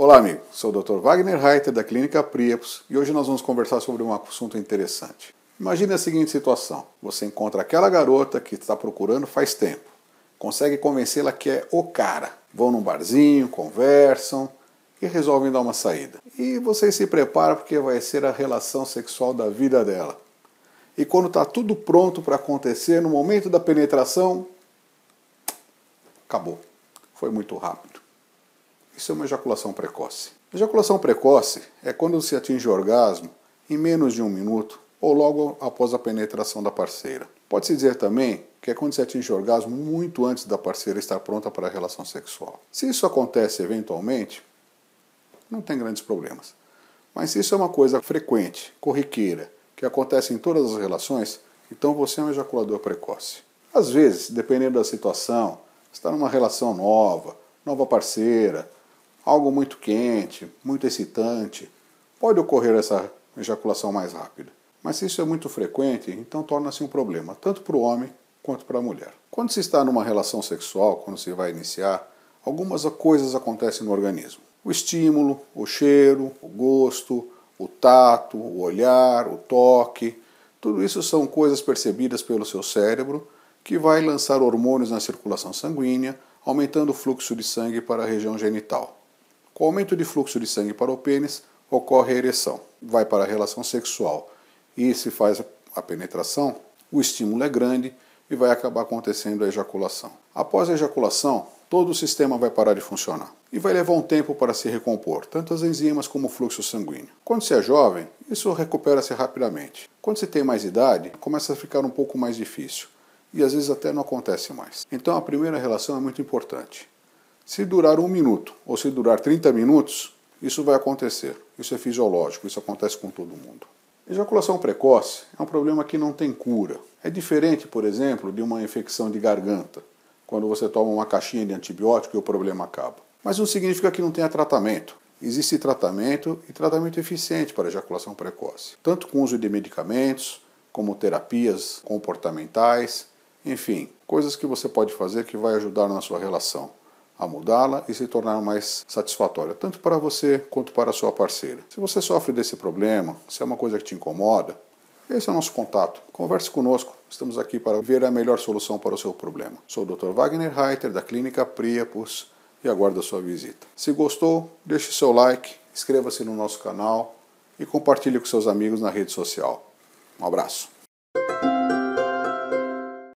Olá, amigo. Sou o Dr. Wagner Reiter, da Clínica Priapos, e hoje nós vamos conversar sobre um assunto interessante. Imagine a seguinte situação: você encontra aquela garota que está procurando faz tempo, consegue convencê-la que é o cara. Vão num barzinho, conversam e resolvem dar uma saída. E você se prepara porque vai ser a relação sexual da vida dela. E quando está tudo pronto para acontecer, no momento da penetração, acabou. Foi muito rápido. Isso é uma ejaculação precoce. Ejaculação precoce é quando se atinge o orgasmo em menos de um minuto ou logo após a penetração da parceira. Pode-se dizer também que é quando se atinge o orgasmo muito antes da parceira estar pronta para a relação sexual. Se isso acontece eventualmente, não tem grandes problemas. Mas se isso é uma coisa frequente, corriqueira, que acontece em todas as relações, então você é um ejaculador precoce. Às vezes, dependendo da situação, está numa relação nova, nova parceira, algo muito quente, muito excitante, pode ocorrer essa ejaculação mais rápida. Mas se isso é muito frequente, então torna-se um problema, tanto para o homem quanto para a mulher. Quando se está numa relação sexual, quando se vai iniciar, algumas coisas acontecem no organismo. O estímulo, o cheiro, o gosto, o tato, o olhar, o toque, tudo isso são coisas percebidas pelo seu cérebro que vai lançar hormônios na circulação sanguínea, aumentando o fluxo de sangue para a região genital. Com o aumento de fluxo de sangue para o pênis, ocorre a ereção, vai para a relação sexual e se faz a penetração, o estímulo é grande e vai acabar acontecendo a ejaculação. Após a ejaculação, todo o sistema vai parar de funcionar e vai levar um tempo para se recompor, tanto as enzimas como o fluxo sanguíneo. Quando se é jovem, isso recupera-se rapidamente. Quando se tem mais idade, começa a ficar um pouco mais difícil e às vezes até não acontece mais. Então a primeira relação é muito importante. Se durar um minuto ou se durar 30 minutos, isso vai acontecer. Isso é fisiológico, isso acontece com todo mundo. Ejaculação precoce é um problema que não tem cura. É diferente, por exemplo, de uma infecção de garganta, quando você toma uma caixinha de antibiótico e o problema acaba. Mas não significa que não tenha tratamento. Existe tratamento e tratamento eficiente para ejaculação precoce, tanto com uso de medicamentos, como terapias comportamentais, enfim, coisas que você pode fazer que vai ajudar na sua relação a mudá-la e se tornar mais satisfatória, tanto para você quanto para a sua parceira. Se você sofre desse problema, se é uma coisa que te incomoda, esse é o nosso contato. Converse conosco. Estamos aqui para ver a melhor solução para o seu problema. Sou o Dr. Wagner Reiter, da Clínica Priapus, e aguardo a sua visita. Se gostou, deixe seu like, inscreva-se no nosso canal e compartilhe com seus amigos na rede social. Um abraço.